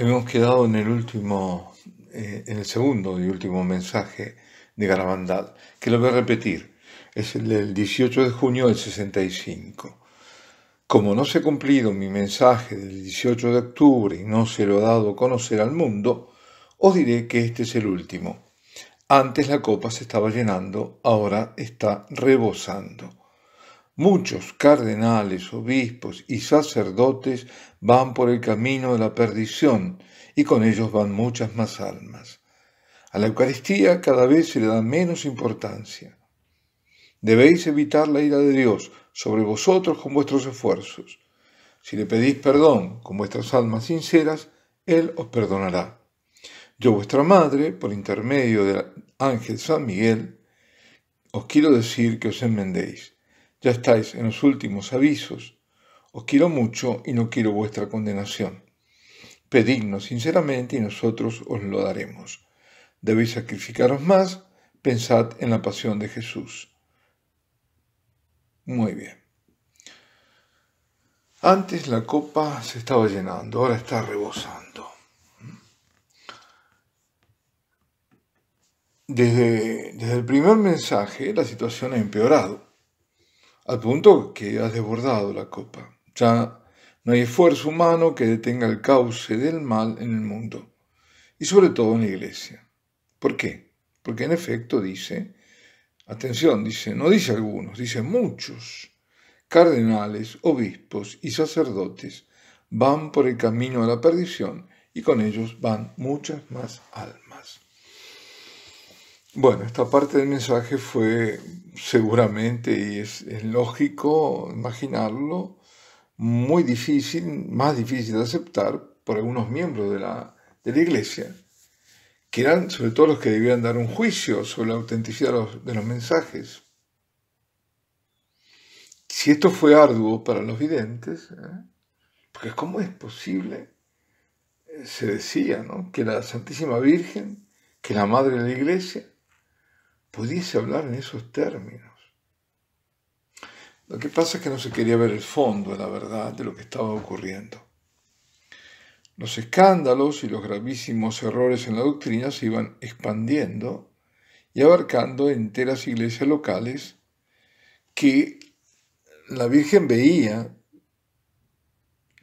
hemos quedado en el último, eh, en el segundo y último mensaje de Garabandal, que lo voy a repetir. Es el del 18 de junio del 65. Como no se ha cumplido mi mensaje del 18 de octubre y no se lo ha dado a conocer al mundo, os diré que este es el último. Antes la copa se estaba llenando, ahora está rebosando. Muchos cardenales, obispos y sacerdotes van por el camino de la perdición y con ellos van muchas más almas. A la Eucaristía cada vez se le da menos importancia. Debéis evitar la ira de Dios sobre vosotros con vuestros esfuerzos. Si le pedís perdón con vuestras almas sinceras, Él os perdonará. Yo vuestra madre, por intermedio del ángel San Miguel, os quiero decir que os enmendéis ya estáis en los últimos avisos. Os quiero mucho y no quiero vuestra condenación. Pedidnos sinceramente y nosotros os lo daremos. Debéis sacrificaros más, pensad en la pasión de Jesús. Muy bien. Antes la copa se estaba llenando, ahora está rebosando. Desde, desde el primer mensaje la situación ha empeorado al punto que ha desbordado la copa. Ya no hay esfuerzo humano que detenga el cauce del mal en el mundo, y sobre todo en la iglesia. ¿Por qué? Porque en efecto dice, atención, dice, no dice algunos, dice muchos cardenales, obispos y sacerdotes van por el camino a la perdición y con ellos van muchas más almas. Bueno, esta parte del mensaje fue seguramente, y es, lógico imaginarlo, muy difícil, más difícil de aceptar por algunos miembros de la, de la iglesia, que eran sobre todo los que debían dar un juicio sobre la autenticidad de los, mensajes. Si esto fue arduo para los videntes, ¿eh? porque ¿cómo es posible? Eh, se decía que la Santísima Virgen, que la Madre de la Iglesia, pudiese hablar en esos términos. Lo que pasa es que no se quería ver el fondo, la verdad, de lo que estaba ocurriendo. Los escándalos y los gravísimos errores en la doctrina se iban expandiendo y abarcando enteras iglesias locales que la Virgen veía,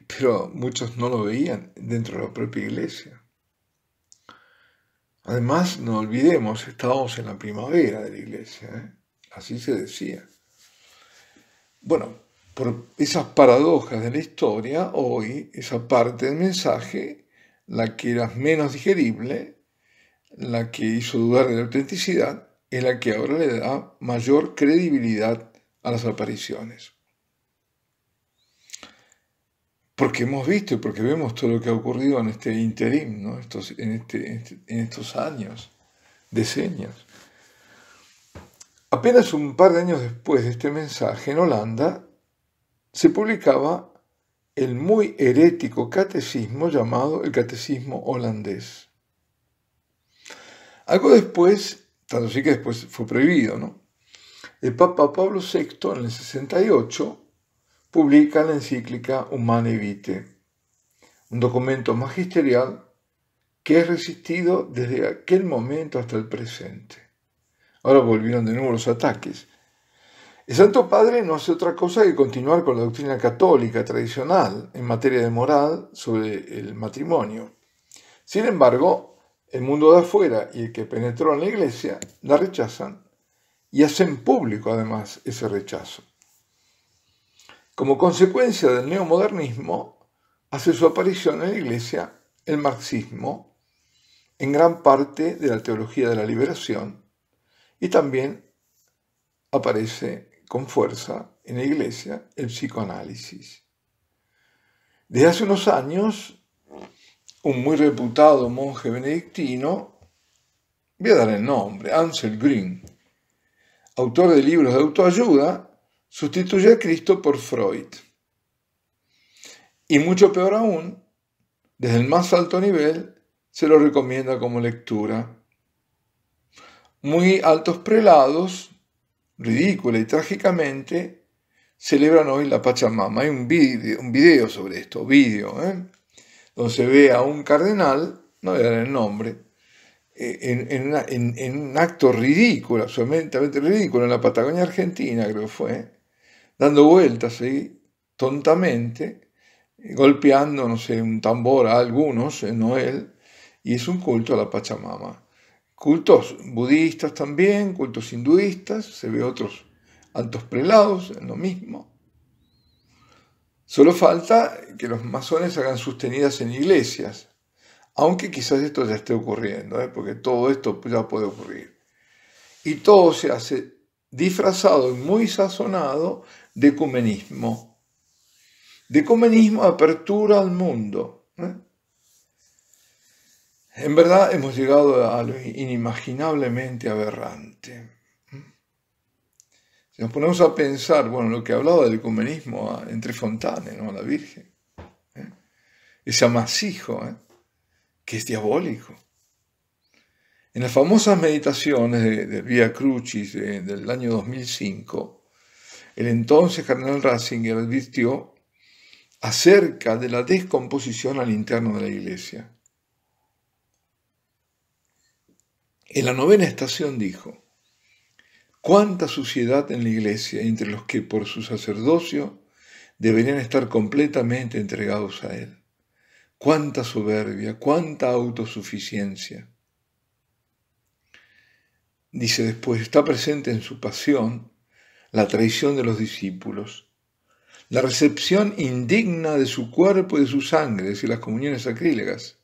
pero muchos no lo veían dentro de la propia iglesia. Además, no olvidemos, estábamos en la primavera de la iglesia, ¿eh? así se decía. Bueno, por esas paradojas de la historia, hoy esa parte del mensaje, la que era menos digerible, la que hizo dudar de la autenticidad, es la que ahora le da mayor credibilidad a las apariciones porque hemos visto y porque vemos todo lo que ha ocurrido en este interim, estos, este, este, en, estos años, decenios. Apenas un par de años después de este mensaje, en Holanda se publicaba el muy herético catecismo llamado el catecismo holandés. Algo después, tanto sí que después fue prohibido, ¿no? El Papa Pablo VI en el 68 publica la encíclica Humanae Vitae, un documento magisterial que es resistido desde aquel momento hasta el presente. Ahora volvieron de nuevo los ataques. El Santo Padre no hace otra cosa que continuar con la doctrina católica tradicional en materia de moral sobre el matrimonio. Sin embargo, el mundo de afuera y el que penetró en la iglesia la rechazan y hacen público además ese rechazo. Como consecuencia del neomodernismo, hace su aparición en la Iglesia el marxismo, en gran parte de la teología de la liberación, y también aparece con fuerza en la Iglesia el psicoanálisis. Desde hace unos años, un muy reputado monje benedictino, voy a dar el nombre, Ansel Green, autor de libros de autoayuda, sustituye a Cristo por Freud. Y mucho peor aún, desde el más alto nivel, se lo recomienda como lectura. Muy altos prelados, ridícula y trágicamente, celebran hoy la Pachamama. Hay un video, sobre esto, vídeo, ¿eh? donde se ve a un cardenal, no voy a dar el nombre, eh, en, en, un acto ridículo, absolutamente ridículo, en la Patagonia Argentina creo que fue, dando vueltas ahí tontamente, golpeando, no sé, un tambor a algunos, en eh, Noel, y es un culto a la Pachamama. Cultos budistas también, cultos hinduistas, se ve otros altos prelados en lo mismo. Solo falta que los masones hagan sostenidas en iglesias, aunque quizás esto ya esté ocurriendo, ¿eh? porque todo esto ya puede ocurrir. Y todo se hace disfrazado y muy sazonado decumenismo. Decumenismo, apertura al mundo. ¿eh? En verdad hemos llegado a lo inimaginablemente aberrante. ¿eh? Si nos ponemos a pensar, bueno, lo que hablaba del ecumenismo entre Fontanes, ¿no? La Virgen. ¿eh? Ese amasijo, ¿eh? que es diabólico. En las famosas meditaciones de, Via Crucis del año 2005, el entonces cardenal Ratzinger advirtió acerca de la descomposición al interno de la iglesia. En la novena estación dijo, cuánta suciedad en la iglesia entre los que por su sacerdocio deberían estar completamente entregados a él. Cuánta soberbia, cuánta autosuficiencia. Dice después, está presente en su pasión la traición de los discípulos, la recepción indigna de su cuerpo y de su sangre, es decir, las comuniones sacrílegas.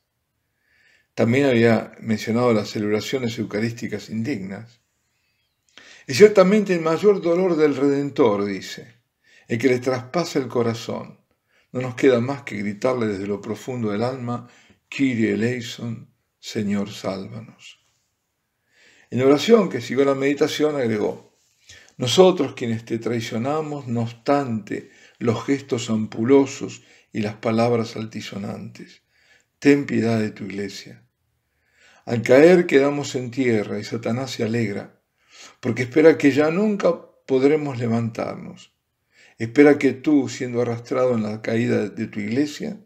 También había mencionado las celebraciones eucarísticas indignas. Y ciertamente el mayor dolor del Redentor, dice, el que le traspasa el corazón. No nos queda más que gritarle desde lo profundo del alma, Kyrie eleison, Señor, sálvanos. En oración que siguió la meditación agregó, nosotros quienes te traicionamos, no obstante, los gestos ampulosos y las palabras altisonantes. Ten piedad de tu iglesia. Al caer quedamos en tierra y Satanás se alegra, porque espera que ya nunca podremos levantarnos. Espera que tú, siendo arrastrado en la caída de tu iglesia,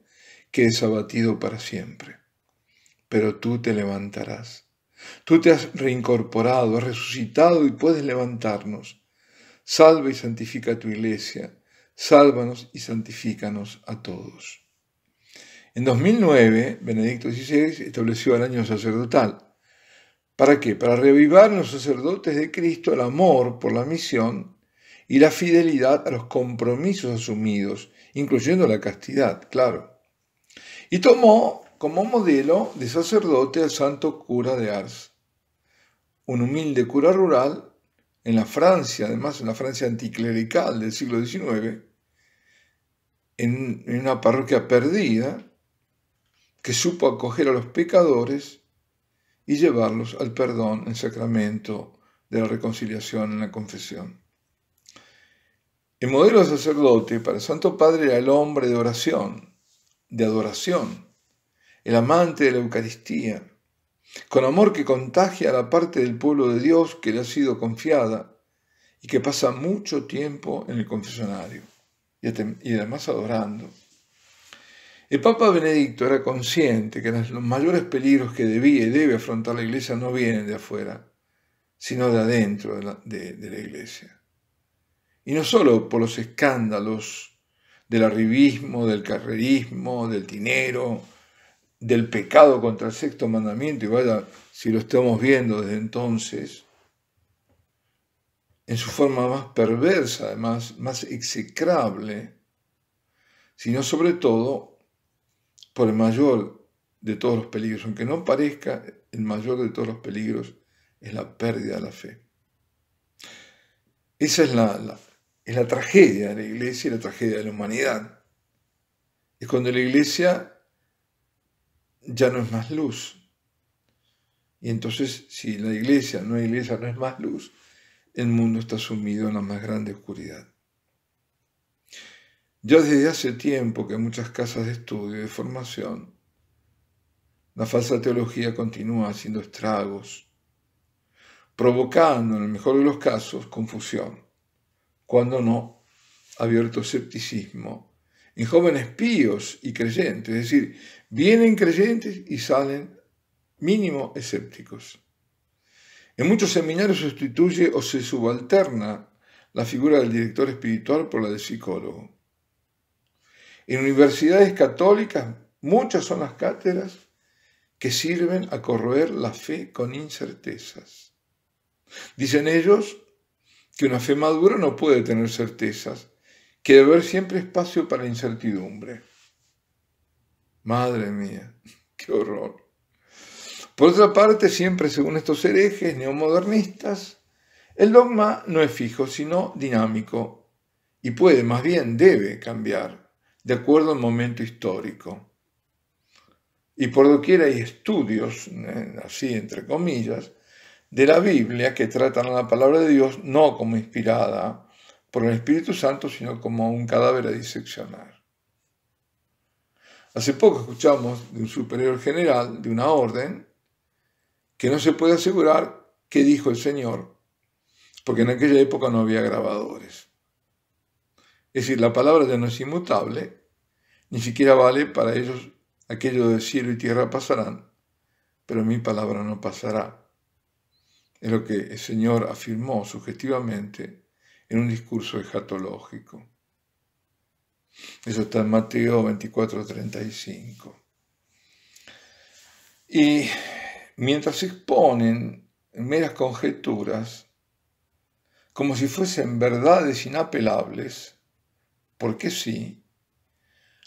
quedes abatido para siempre. Pero tú te levantarás Tú te has reincorporado, has resucitado y puedes levantarnos. Salva y santifica tu iglesia. Sálvanos y santifícanos a todos. En 2009, Benedicto XVI estableció el año sacerdotal. ¿Para qué? Para revivar en los sacerdotes de Cristo el amor por la misión y la fidelidad a los compromisos asumidos, incluyendo la castidad, claro. Y tomó como modelo de sacerdote al santo cura de Ars, un humilde cura rural en la Francia, además en la Francia anticlerical del siglo XIX, en, una parroquia perdida, que supo acoger a los pecadores y llevarlos al perdón en sacramento de la reconciliación en la confesión. El modelo de sacerdote para el Santo Padre era el hombre de oración, de adoración, el amante de la Eucaristía, con amor que contagia a la parte del pueblo de Dios que le ha sido confiada y que pasa mucho tiempo en el confesionario y además adorando. El Papa Benedicto era consciente que los mayores peligros que debía y debe afrontar la Iglesia no vienen de afuera, sino de adentro de la, de la Iglesia. Y no solo por los escándalos del arribismo, del carrerismo, del dinero, del pecado contra el sexto mandamiento, y vaya si lo estamos viendo desde entonces, en su forma más perversa, más, más execrable, sino sobre todo por el mayor de todos los peligros, aunque no parezca, el mayor de todos los peligros es la pérdida de la fe. Esa es la, es la tragedia de la iglesia y la tragedia de la humanidad. Es cuando la iglesia ya no es más luz. Y entonces, si la iglesia, no es iglesia, no es más luz, el mundo está sumido en la más grande oscuridad. Ya desde hace tiempo que en muchas casas de estudio y de formación, la falsa teología continúa haciendo estragos, provocando, en el mejor de los casos, confusión, cuando no abierto escepticismo en jóvenes píos y creyentes, es decir, vienen creyentes y salen mínimo escépticos. En muchos seminarios sustituye o se subalterna la figura del director espiritual por la del psicólogo. En universidades católicas muchas son las cátedras que sirven a corroer la fe con incertezas. Dicen ellos que una fe madura no puede tener certezas, que debe haber siempre espacio para incertidumbre. Madre mía, qué horror. Por otra parte, siempre según estos herejes neomodernistas, el dogma no es fijo, sino dinámico, y puede, más bien debe cambiar, de acuerdo al momento histórico. Y por doquier hay estudios, eh, así entre comillas, de la Biblia que tratan a la palabra de Dios no como inspirada, por el Espíritu Santo, sino como un cadáver a diseccionar. Hace poco escuchamos de un superior general de una orden que no se puede asegurar qué dijo el Señor, porque en aquella época no había grabadores. Es decir, la palabra de no es inmutable, ni siquiera vale para ellos aquello de cielo y tierra pasarán, pero mi palabra no pasará. Es lo que el Señor afirmó subjetivamente en un discurso escatológico. Eso está en Mateo 24, 35. Y mientras se exponen meras conjeturas, como si fuesen verdades inapelables, porque sí,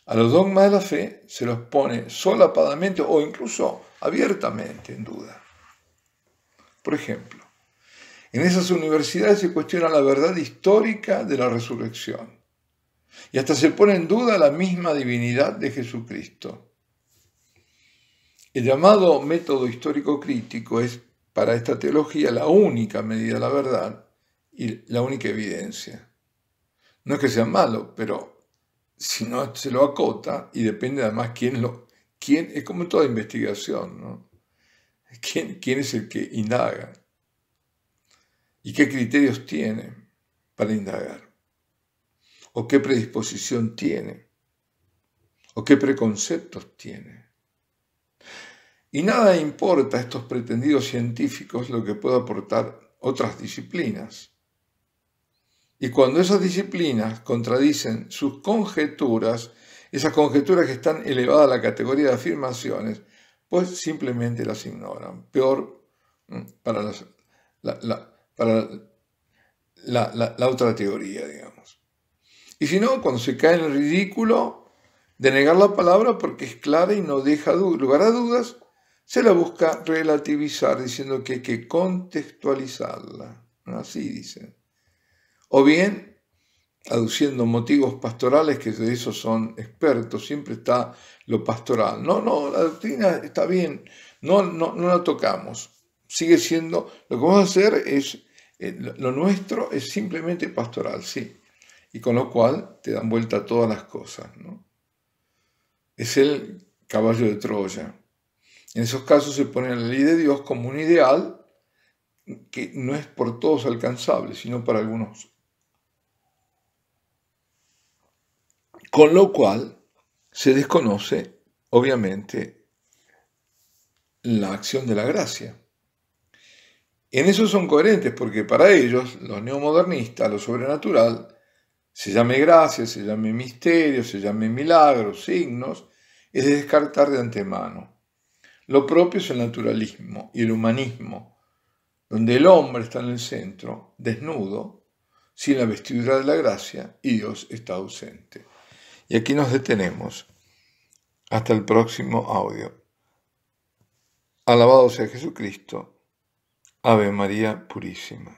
a los dogmas de la fe se los pone solapadamente o incluso abiertamente en duda. Por ejemplo, en esas universidades se cuestiona la verdad histórica de la resurrección y hasta se pone en duda la misma divinidad de Jesucristo. El llamado método histórico crítico es para esta teología la única medida de la verdad y la única evidencia. No es que sea malo, pero si no se lo acota y depende además quién lo... Quién, es como toda investigación, ¿no? ¿Quién, quién es el que indaga? y qué criterios tiene para indagar, o qué predisposición tiene, o qué preconceptos tiene. Y nada importa a estos pretendidos científicos lo que pueda aportar otras disciplinas. Y cuando esas disciplinas contradicen sus conjeturas, esas conjeturas que están elevadas a la categoría de afirmaciones, pues simplemente las ignoran. Peor mm, para las, la, la, para la, otra teoría, digamos. Y si no, cuando se cae en el ridículo de negar la palabra porque es clara y no deja lugar a dudas, se la busca relativizar diciendo que hay que contextualizarla. Así dicen. O bien, aduciendo motivos pastorales que de eso son expertos, siempre está lo pastoral. No, no, la doctrina está bien, no, no, no la tocamos. Sigue siendo, lo que vamos a hacer es eh, lo nuestro es simplemente pastoral, sí. Y con lo cual te dan vuelta todas las cosas. ¿no? Es el caballo de Troya. En esos casos se pone la ley de Dios como un ideal que no es por todos alcanzable, sino para algunos. Con lo cual se desconoce, obviamente, la acción de la gracia. En eso son coherentes porque para ellos, los neomodernistas, lo sobrenatural, se llame gracia, se llame misterio, se llame milagros, signos, es descartar de antemano. Lo propio es el naturalismo y el humanismo, donde el hombre está en el centro, desnudo, sin la vestidura de la gracia, y Dios está ausente. Y aquí nos detenemos. Hasta el próximo audio. Alabado sea Jesucristo Ave María Purísima.